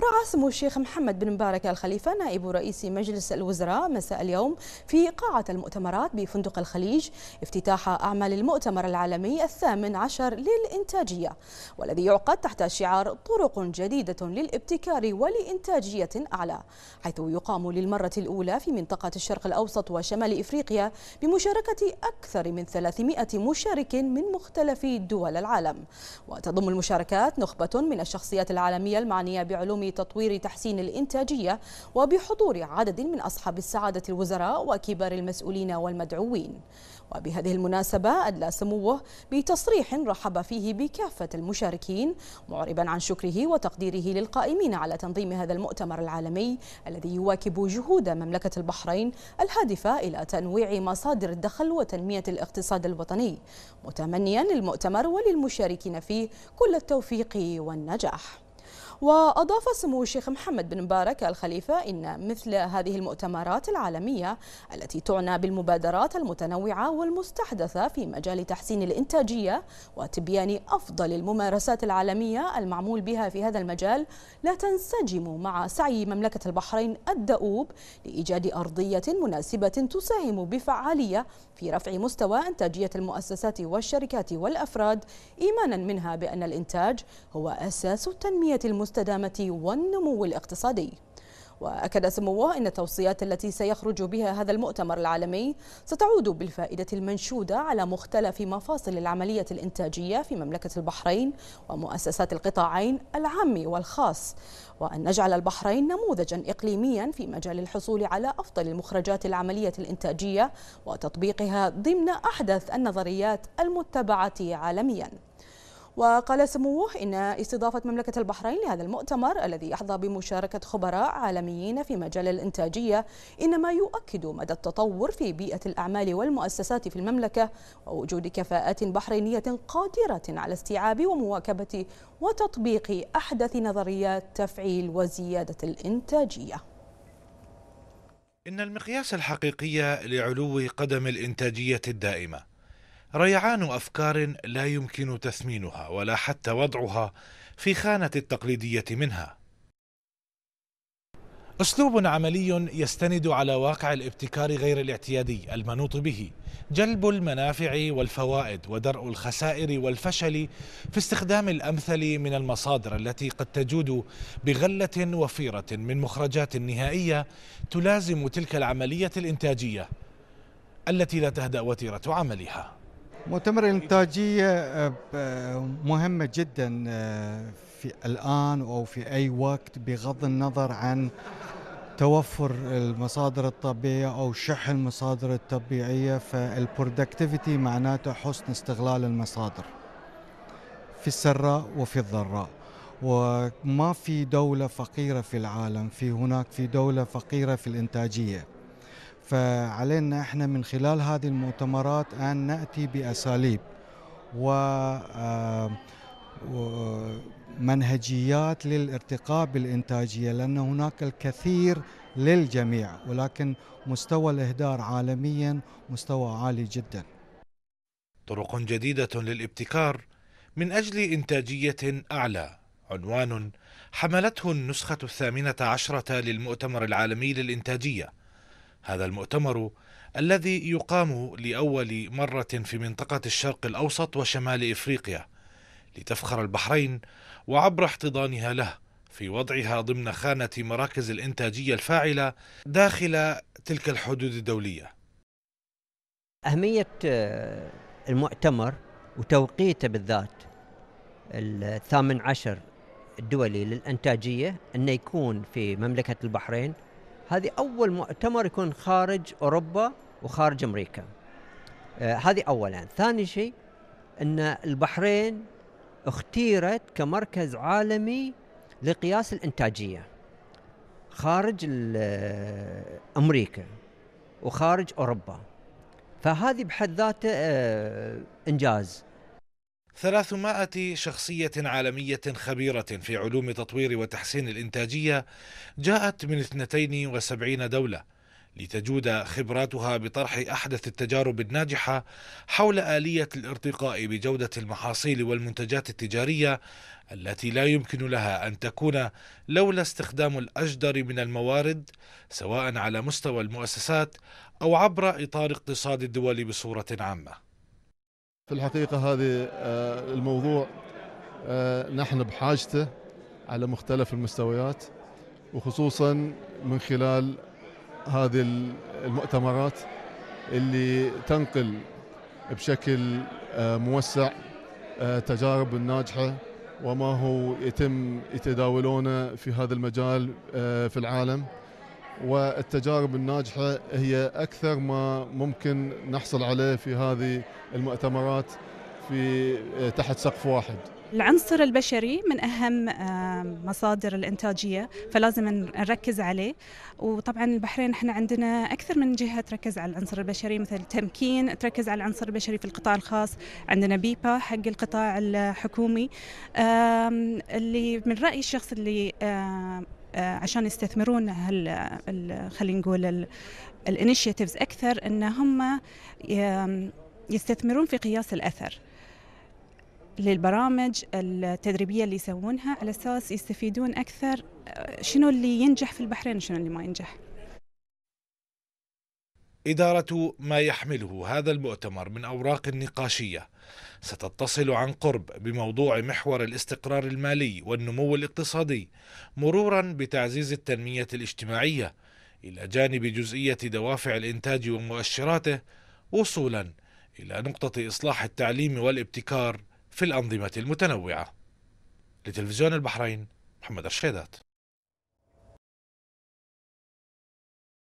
رعى سمو الشيخ محمد بن مبارك الخليفة نائب رئيس مجلس الوزراء مساء اليوم في قاعة المؤتمرات بفندق الخليج افتتاح أعمال المؤتمر العالمي الثامن عشر للإنتاجية والذي يعقد تحت شعار طرق جديدة للابتكار ولإنتاجية أعلى حيث يقام للمرة الأولى في منطقة الشرق الأوسط وشمال إفريقيا بمشاركة أكثر من 300 مشارك من مختلف دول العالم وتضم المشاركات نخبة من الشخصيات العالمية المعنية بعلوم تطوير تحسين الإنتاجية وبحضور عدد من أصحاب السعادة الوزراء وكبار المسؤولين والمدعوين وبهذه المناسبة أدلى سموه بتصريح رحب فيه بكافة المشاركين معربا عن شكره وتقديره للقائمين على تنظيم هذا المؤتمر العالمي الذي يواكب جهود مملكة البحرين الهادفة إلى تنويع مصادر الدخل وتنمية الاقتصاد الوطني متمنيا للمؤتمر وللمشاركين فيه كل التوفيق والنجاح وأضاف سمو الشيخ محمد بن مبارك الخليفة إن مثل هذه المؤتمرات العالمية التي تعنى بالمبادرات المتنوعة والمستحدثة في مجال تحسين الإنتاجية وتبيان أفضل الممارسات العالمية المعمول بها في هذا المجال لا تنسجم مع سعي مملكة البحرين الدؤوب لإيجاد أرضية مناسبة تساهم بفعالية في رفع مستوى إنتاجية المؤسسات والشركات والأفراد إيمانا منها بأن الإنتاج هو أساس التنمية المستقبلية المستدامة والنمو الاقتصادي وأكد سموه أن التوصيات التي سيخرج بها هذا المؤتمر العالمي ستعود بالفائدة المنشودة على مختلف مفاصل العملية الإنتاجية في مملكة البحرين ومؤسسات القطاعين العام والخاص وأن نجعل البحرين نموذجا إقليميا في مجال الحصول على أفضل المخرجات العملية الإنتاجية وتطبيقها ضمن أحدث النظريات المتبعة عالمياً وقال سموه إن استضافة مملكة البحرين لهذا المؤتمر الذي يحظى بمشاركة خبراء عالميين في مجال الإنتاجية إنما يؤكد مدى التطور في بيئة الأعمال والمؤسسات في المملكة ووجود كفاءات بحرينية قادرة على استيعاب ومواكبة وتطبيق أحدث نظريات تفعيل وزيادة الإنتاجية إن المقياس الحقيقي لعلو قدم الإنتاجية الدائمة ريعان افكار لا يمكن تثمينها ولا حتى وضعها في خانه التقليديه منها اسلوب عملي يستند على واقع الابتكار غير الاعتيادي المنوط به جلب المنافع والفوائد ودرء الخسائر والفشل في استخدام الامثل من المصادر التي قد تجود بغله وفيره من مخرجات نهائيه تلازم تلك العمليه الانتاجيه التي لا تهدا وتيره عملها مؤتمر الانتاجية آه، آه، مهمة جدا آه، في الآن أو في أي وقت بغض النظر عن توفر المصادر الطبيعية أو شح المصادر الطبيعية فالبرودكتيفيتي معناته حسن استغلال المصادر في السراء وفي الضراء وما في دولة فقيرة في العالم في هناك في دولة فقيرة في الإنتاجية فعلينا احنا من خلال هذه المؤتمرات ان ناتي باساليب آه، و منهجيات للارتقاء بالإنتاجية لأن هناك الكثير للجميع ولكن مستوى الإهدار عالميا مستوى عالي جدا طرق جديدة للابتكار من أجل إنتاجية أعلى عنوان حملته النسخة الثامنة عشرة للمؤتمر العالمي للإنتاجية هذا المؤتمر الذي يقام لأول مرة في منطقة الشرق الأوسط وشمال إفريقيا لتفخر البحرين وعبر احتضانها له في وضعها ضمن خانة مراكز الإنتاجية الفاعلة داخل تلك الحدود الدولية أهمية آه، المؤتمر وتوقيته بالذات الثامن عشر الدولي للإنتاجية أنه يكون في مملكة البحرين هذه أول مؤتمر يكون خارج أوروبا وخارج أمريكا آه هذه أولا ثاني شيء أن البحرين اختيرت كمركز عالمي لقياس الإنتاجية خارج آه، أمريكا وخارج أوروبا فهذه بحد ذاته آه إنجاز 300 شخصية عالمية خبيرة في علوم تطوير وتحسين الإنتاجية جاءت من 72 دولة لتجود خبراتها بطرح أحدث التجارب الناجحة حول آلية الارتقاء بجودة المحاصيل والمنتجات التجارية التي لا يمكن لها أن تكون لولا استخدام الأجدر من الموارد سواء على مستوى المؤسسات أو عبر إطار اقتصاد الدول بصورة عامة. في الحقيقة هذه آه، الموضوع آه، نحن بحاجته على مختلف المستويات وخصوصا من خلال هذه المؤتمرات اللي تنقل بشكل آه، موسع تجارب الناجحة وما هو يتم يتداولونه في هذا المجال في العالم والتجارب الناجحة هي أكثر ما ممكن نحصل عليه في هذه المؤتمرات في آه، تحت سقف واحد العنصر البشري من أهم آه، مصادر الإنتاجية فلازم نركز عليه وطبعا البحرين احنا عندنا أكثر من جهة تركز على العنصر البشري مثل تمكين تركز على العنصر البشري في القطاع الخاص عندنا بيبا حق القطاع الحكومي اللي من رأيي الشخص اللي آه، عشان يستثمرون هال خلينا نقول الانيشيتيفز اكثر ان هم يستثمرون في قياس الاثر للبرامج التدريبيه اللي يسوونها على اساس يستفيدون اكثر آه، شنو اللي ينجح في البحرين وشنو اللي ما ينجح. إدارة ما يحمله هذا المؤتمر من أوراق نقاشية ستتصل عن قرب بموضوع محور الاستقرار المالي والنمو الاقتصادي مرورا بتعزيز التنمية الاجتماعية إلى جانب جزئية دوافع الإنتاج ومؤشراته وصولا إلى نقطة إصلاح التعليم والابتكار في الأنظمة المتنوعة لتلفزيون البحرين محمد الشيدات